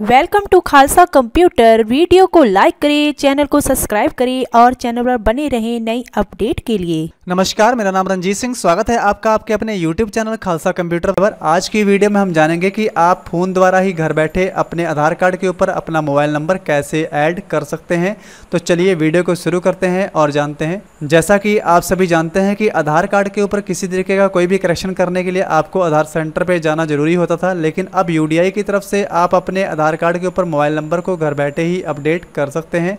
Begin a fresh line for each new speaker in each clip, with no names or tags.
welcome to Khalsa computer video को like करें channel को सब्सक्राइब करें और चैनल पर बने रहें नई अपडेट के लिए नमस्कार मेरा नाम रंजीत सिंह स्वागत है आपका आपके अपने YouTube चैनल खालसा कंप्यूटर पर आज की वीडियो में हम जानेंगे कि आप फोन द्वारा ही घर बैठे अपने आधार कार्ड के ऊपर अपना मोबाइल नंबर कैसे ऐड कर सकते हैं तो चलिए वीडियो को शुरू करते हैं और जानते हैं जैसा कि आप सभी जानते हैं कि आधार कार्ड के ऊपर किसी तरीके का कोई भी करेक्शन करने के लिए आपको आधार सेंटर पर जाना जरूरी होता था लेकिन अब यू की तरफ से आप अपने आधार आधार कार्ड के ऊपर मोबाइल नंबर को घर बैठे ही अपडेट कर सकते हैं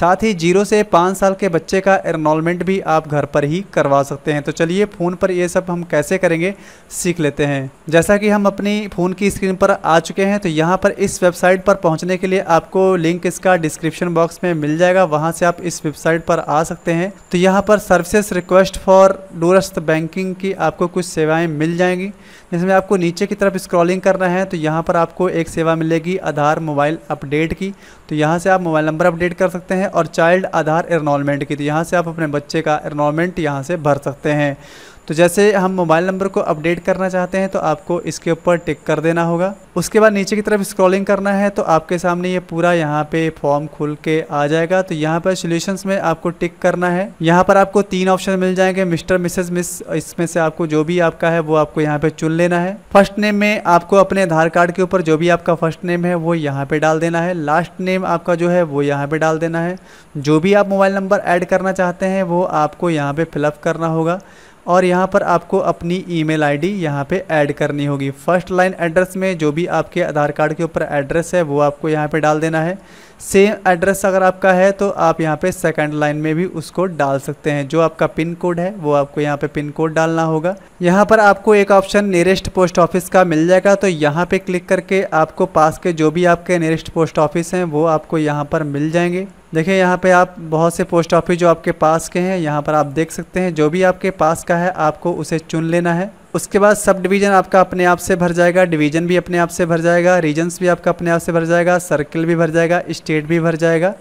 साथ ही जीरो से पाँच साल के बच्चे का एनरोलमेंट भी आप घर पर ही करवा सकते हैं तो चलिए फ़ोन पर ये सब हम कैसे करेंगे सीख लेते हैं जैसा कि हम अपनी फ़ोन की स्क्रीन पर आ चुके हैं तो यहाँ पर इस वेबसाइट पर पहुँचने के लिए आपको लिंक इसका डिस्क्रिप्शन बॉक्स में मिल जाएगा वहाँ से आप इस वेबसाइट पर आ सकते हैं तो यहाँ पर सर्विसेस रिक्वेस्ट फॉर दूरस्थ बैंकिंग की आपको कुछ सेवाएँ मिल जाएंगी जिसमें आपको नीचे की तरफ स्क्रॉलिंग करना है तो यहाँ पर आपको एक सेवा मिलेगी आधार मोबाइल अपडेट की तो यहाँ से आप मोबाइल नंबर अपडेट कर सकते हैं हैं और चाइल्ड आधार इनमेंट की तो यहाँ से आप अपने बच्चे का इनमेंट यहाँ से भर सकते हैं तो जैसे हम मोबाइल नंबर को अपडेट करना चाहते हैं तो आपको इसके ऊपर टिक कर देना होगा उसके बाद नीचे की तरफ स्क्रॉलिंग करना है तो आपके सामने ये पूरा यहाँ पे फॉर्म खुल के आ जाएगा तो यहाँ पर सोल्यूशंस में आपको टिक करना है यहाँ पर आपको तीन ऑप्शन मिल जाएंगे मिस्टर मिसेज मिस इसमें से आपको जो भी आपका है वो आपको यहाँ पे चुन लेना है फर्स्ट नेम में आपको अपने आधार कार्ड के ऊपर जो भी आपका फर्स्ट नेम है वो यहाँ पे डाल देना है लास्ट नेम आपका जो है वो यहाँ पे डाल देना है जो भी आप मोबाइल नंबर ऐड करना चाहते हैं वो आपको यहाँ पे फिलअप करना होगा और यहाँ पर आपको अपनी ईमेल आईडी यहाँ पर ऐड करनी होगी फर्स्ट लाइन एड्रेस में जो भी आपके आधार कार्ड के ऊपर एड्रेस है वो आपको यहाँ पे डाल देना है सेम एड्रेस अगर आपका है तो आप यहाँ पे सेकंड लाइन में भी उसको डाल सकते हैं जो आपका पिन कोड है वो आपको यहाँ पे पिन कोड डालना होगा यहाँ पर आपको एक ऑप्शन नियरेस्ट पोस्ट ऑफिस का मिल जाएगा तो यहाँ पर क्लिक करके आपको पास के जो भी आपके नियरेस्ट पोस्ट ऑफिस हैं वो आपको यहाँ पर मिल जाएंगे देखें यहाँ पे आप बहुत से पोस्ट ऑफिस जो आपके पास के हैं यहाँ पर आप देख सकते हैं जो भी आपके पास का है आपको उसे चुन लेना है उसके बाद सब डिवीज़न आपका अपने आप से भर जाएगा डिवीज़न भी अपने आप से भर जाएगा रीजन्स भी आपका अपने आप से भर जाएगा सर्कल भी भर जाएगा स्टेट भी भर जाएगा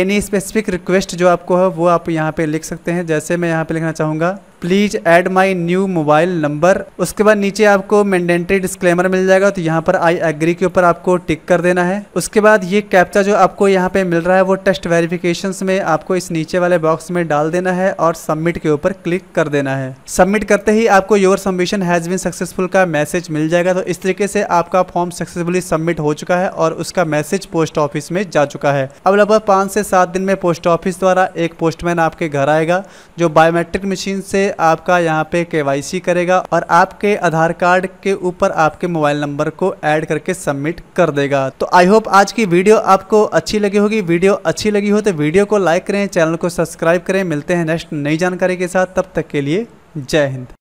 एनी स्पेसिफिक रिक्वेस्ट जो आपको है वो आप यहाँ पे लिख सकते हैं जैसे मैं यहाँ पे लिखना चाहूँगा please add my new mobile number उसके बाद नीचे आपको मैंडेटरी डिस्क्लेमर मिल जाएगा तो यहाँ पर आई एग्री के ऊपर आपको टिक कर देना है उसके बाद ये कैप्चा जो आपको यहाँ पे मिल रहा है वो टेस्ट वेरिफिकेशन में आपको इस नीचे वाले बॉक्स में डाल देना है और सबमिट के ऊपर क्लिक कर देना है सबमिट करते ही आपको your submission has been successful का मैसेज मिल जाएगा तो इस तरीके से आपका फॉर्म सक्सेसफुली सबमिट हो चुका है और उसका मैसेज पोस्ट ऑफिस में जा चुका है अब लगभग पाँच से सात दिन में पोस्ट ऑफिस द्वारा एक पोस्टमैन आपके घर आएगा जो बायोमेट्रिक मशीन से आपका यहाँ पे के करेगा और आपके आधार कार्ड के ऊपर आपके मोबाइल नंबर को ऐड करके सबमिट कर देगा तो आई होप आज की वीडियो आपको अच्छी लगी होगी वीडियो अच्छी लगी हो तो वीडियो को लाइक करें चैनल को सब्सक्राइब करें मिलते हैं नेक्स्ट नई जानकारी के साथ तब तक के लिए जय हिंद